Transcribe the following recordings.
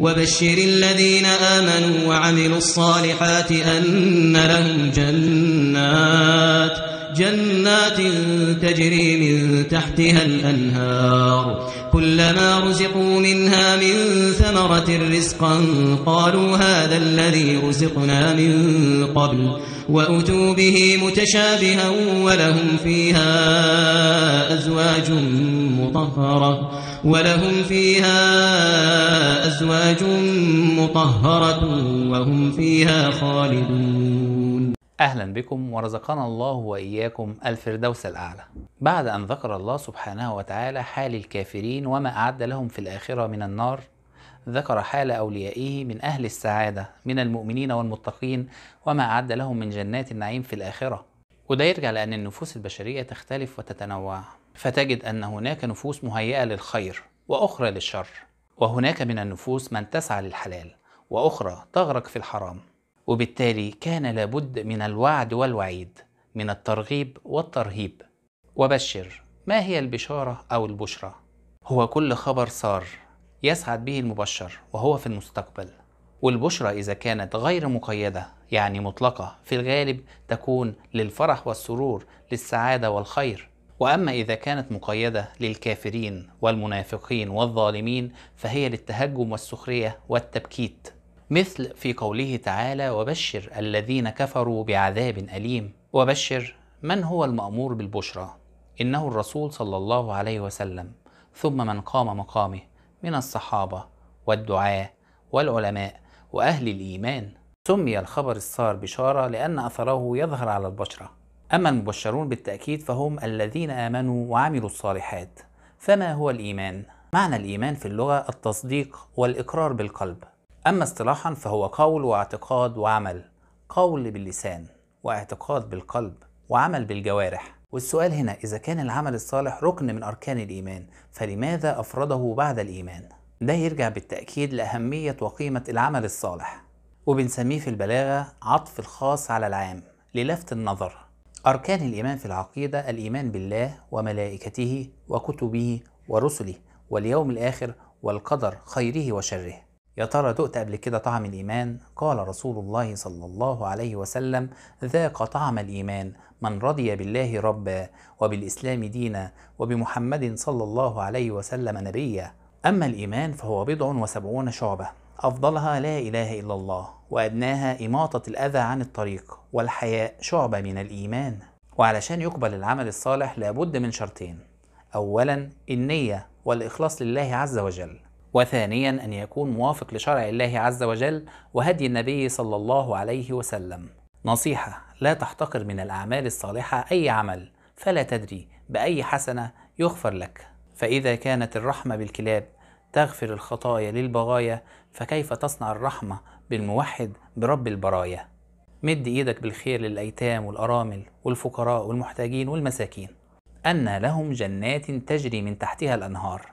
وبشر الذين آمنوا وعملوا الصالحات أن لهم جنات جنات تجري من تحتها الأنهار كلما رزقوا منها من ثمرة رزقا قالوا هذا الذي رزقنا من قبل وأتوا به متشابها ولهم فيها أزواج مطهرة ولهم فيها أزواج مطهرة وهم فيها خالدون أهلا بكم ورزقنا الله وإياكم الفردوس الأعلى بعد أن ذكر الله سبحانه وتعالى حال الكافرين وما أعد لهم في الآخرة من النار ذكر حال أوليائه من أهل السعادة من المؤمنين والمتقين وما أعد لهم من جنات النعيم في الآخرة وده يرجع لأن النفوس البشرية تختلف وتتنوع فتجد أن هناك نفوس مهيئة للخير وأخرى للشر وهناك من النفوس من تسعى للحلال وأخرى تغرق في الحرام وبالتالي كان لابد من الوعد والوعيد من الترغيب والترهيب وبشر ما هي البشارة أو البشرى؟ هو كل خبر صار يسعد به المبشر وهو في المستقبل والبشرى إذا كانت غير مقيدة يعني مطلقة في الغالب تكون للفرح والسرور للسعادة والخير واما اذا كانت مقيده للكافرين والمنافقين والظالمين فهي للتهجم والسخريه والتبكيت مثل في قوله تعالى وبشر الذين كفروا بعذاب اليم وبشر من هو المامور بالبشرى انه الرسول صلى الله عليه وسلم ثم من قام مقامه من الصحابه والدعاه والعلماء واهل الايمان سمي الخبر السار بشاره لان اثره يظهر على البشره أما المبشرون بالتأكيد فهم الذين آمنوا وعملوا الصالحات فما هو الإيمان؟ معنى الإيمان في اللغة التصديق والإقرار بالقلب أما اصطلاحا فهو قول واعتقاد وعمل قول باللسان واعتقاد بالقلب وعمل بالجوارح والسؤال هنا إذا كان العمل الصالح ركن من أركان الإيمان فلماذا أفرده بعد الإيمان؟ ده يرجع بالتأكيد لأهمية وقيمة العمل الصالح وبنسميه في البلاغة عطف الخاص على العام للفت النظر أركان الإيمان في العقيدة الإيمان بالله وملائكته وكتبه ورسله واليوم الآخر والقدر خيره وشره يا ترى دقت قبل كده طعم الإيمان؟ قال رسول الله صلى الله عليه وسلم ذاق طعم الإيمان من رضي بالله ربا وبالإسلام دينا وبمحمد صلى الله عليه وسلم نبيا أما الإيمان فهو بضع وسبعون شعبة أفضلها لا إله إلا الله وأدناها إماطة الأذى عن الطريق والحياء شعبة من الإيمان وعلشان يقبل العمل الصالح لابد من شرطين أولا النية والإخلاص لله عز وجل وثانيا أن يكون موافق لشرع الله عز وجل وهدي النبي صلى الله عليه وسلم نصيحة لا تحتقر من الأعمال الصالحة أي عمل فلا تدري بأي حسنة يغفر لك فإذا كانت الرحمة بالكلاب تغفر الخطايا للبغايا فكيف تصنع الرحمة بالموحد برب البرايا مد ايدك بالخير للأيتام والأرامل والفقراء والمحتاجين والمساكين أن لهم جنات تجري من تحتها الأنهار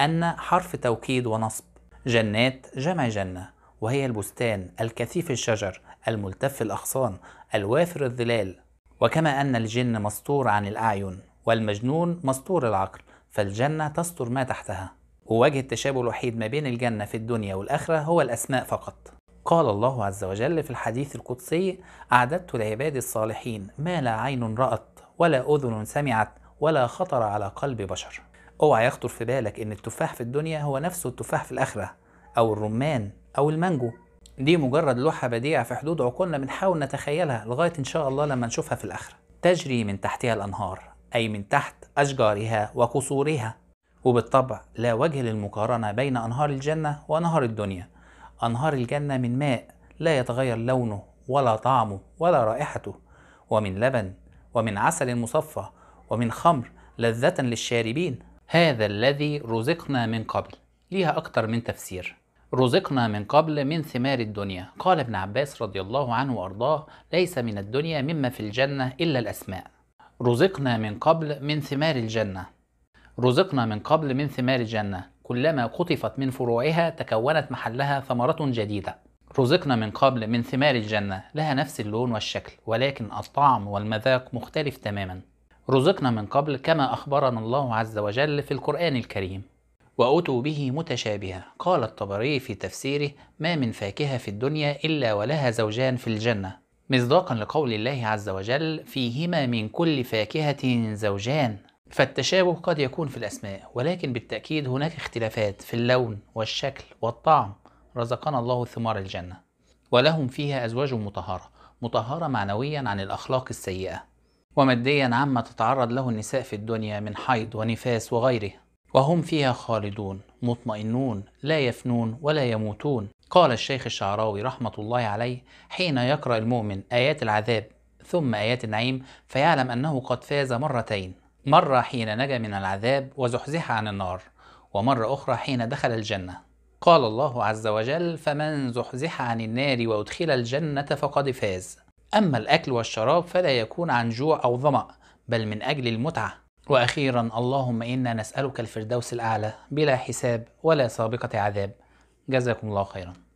أن حرف توكيد ونصب جنات جمع جنة وهي البستان الكثيف الشجر الملتف الأغصان الوافر الظلال وكما أن الجن مستور عن الأعين والمجنون مستور العقل فالجنة تستر ما تحتها ووجه التشابه الوحيد ما بين الجنة في الدنيا والآخرة هو الأسماء فقط قال الله عز وجل في الحديث القدسي أعددت لعباد الصالحين ما لا عين رأت ولا أذن سمعت ولا خطر على قلب بشر اوعى يخطر في بالك ان التفاح في الدنيا هو نفسه التفاح في الآخرة أو الرمان أو المانجو دي مجرد لوحة بديعة في حدود عقولنا بنحاول نتخيلها لغاية إن شاء الله لما نشوفها في الآخرة تجري من تحتها الأنهار أي من تحت أشجارها وقصورها وبالطبع لا وجه للمقارنة بين أنهار الجنة وأنهار الدنيا أنهار الجنة من ماء لا يتغير لونه ولا طعمه ولا رائحته ومن لبن ومن عسل مصفى ومن خمر لذة للشاربين هذا الذي رزقنا من قبل ليها أكثر من تفسير رزقنا من قبل من ثمار الدنيا قال ابن عباس رضي الله عنه وأرضاه ليس من الدنيا مما في الجنة إلا الأسماء رزقنا من قبل من ثمار الجنة رزقنا من قبل من ثمار الجنة كلما قطفت من فروعها تكونت محلها ثمرة جديدة رزقنا من قبل من ثمار الجنة لها نفس اللون والشكل ولكن الطعم والمذاق مختلف تماما رزقنا من قبل كما أخبرنا الله عز وجل في القرآن الكريم وأتوا به متشابهة قال الطبري في تفسيره ما من فاكهة في الدنيا إلا ولها زوجان في الجنة مصداقا لقول الله عز وجل فيهما من كل فاكهة زوجان فالتشابه قد يكون في الأسماء ولكن بالتأكيد هناك اختلافات في اللون والشكل والطعم رزقنا الله ثمار الجنة ولهم فيها أزواج مطهرة مطهرة معنويا عن الأخلاق السيئة وماديا عما تتعرض له النساء في الدنيا من حيض ونفاس وغيره وهم فيها خالدون مطمئنون لا يفنون ولا يموتون قال الشيخ الشعراوي رحمة الله عليه حين يقرأ المؤمن آيات العذاب ثم آيات النعيم فيعلم أنه قد فاز مرتين مرة حين نجا من العذاب وزحزح عن النار ومرة أخرى حين دخل الجنة قال الله عز وجل فمن زحزح عن النار وأدخل الجنة فقد فاز أما الأكل والشراب فلا يكون عن جوع أو ظمأ بل من أجل المتعة وأخيرا اللهم إنا نسألك الفردوس الأعلى بلا حساب ولا سابقة عذاب جزاكم الله خيرا